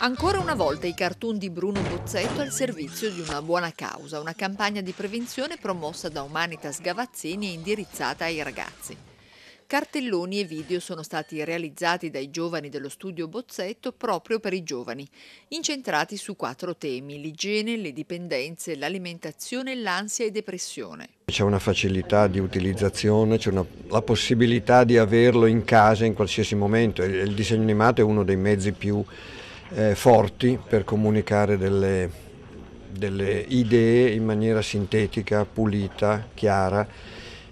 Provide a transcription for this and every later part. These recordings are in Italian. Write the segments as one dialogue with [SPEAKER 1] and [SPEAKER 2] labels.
[SPEAKER 1] Ancora una volta i cartoon di Bruno Bozzetto al servizio di una buona causa, una campagna di prevenzione promossa da Humanitas Gavazzini e indirizzata ai ragazzi. Cartelloni e video sono stati realizzati dai giovani dello studio Bozzetto proprio per i giovani, incentrati su quattro temi, l'igiene, le dipendenze, l'alimentazione, l'ansia e depressione.
[SPEAKER 2] C'è una facilità di utilizzazione, c'è la possibilità di averlo in casa in qualsiasi momento, il, il disegno animato è uno dei mezzi più eh, forti per comunicare delle, delle idee in maniera sintetica, pulita, chiara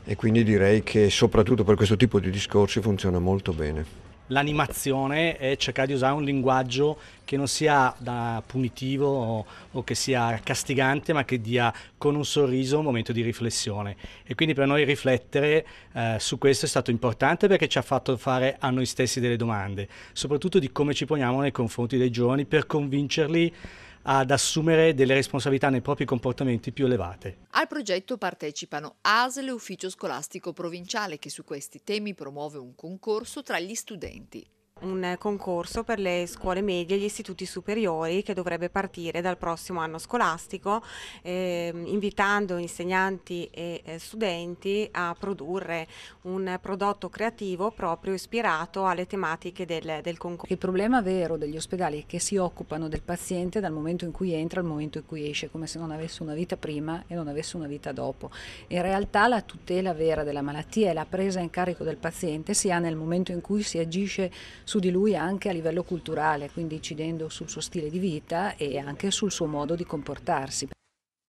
[SPEAKER 2] e quindi direi che soprattutto per questo tipo di discorsi funziona molto bene
[SPEAKER 3] l'animazione e cercare di usare un linguaggio che non sia da punitivo o, o, che sia castigante, ma che dia con un sorriso un momento di riflessione. E quindi per noi riflettere eh, su questo è stato importante perché ci ha fatto fare a noi stessi delle domande, soprattutto di come ci poniamo nei confronti dei giovani per convincerli ad assumere delle responsabilità nei propri comportamenti più elevate.
[SPEAKER 1] Al progetto partecipano ASL e Ufficio Scolastico Provinciale che su questi temi promuove un concorso tra gli studenti
[SPEAKER 4] un concorso per le scuole medie e gli istituti superiori che dovrebbe partire dal prossimo anno scolastico, eh, invitando insegnanti e eh, studenti a produrre un prodotto creativo proprio ispirato alle
[SPEAKER 5] tematiche del, del concorso. Il problema vero degli ospedali è che si occupano del paziente dal momento in cui entra al momento in cui esce, come se non avesse una vita prima e non avesse una vita dopo. In realtà la tutela vera della malattia e la presa in carico del paziente si ha nel momento in cui si agisce su di lui anche a livello culturale, quindi incidendo sul suo stile di vita e anche sul suo modo di comportarsi.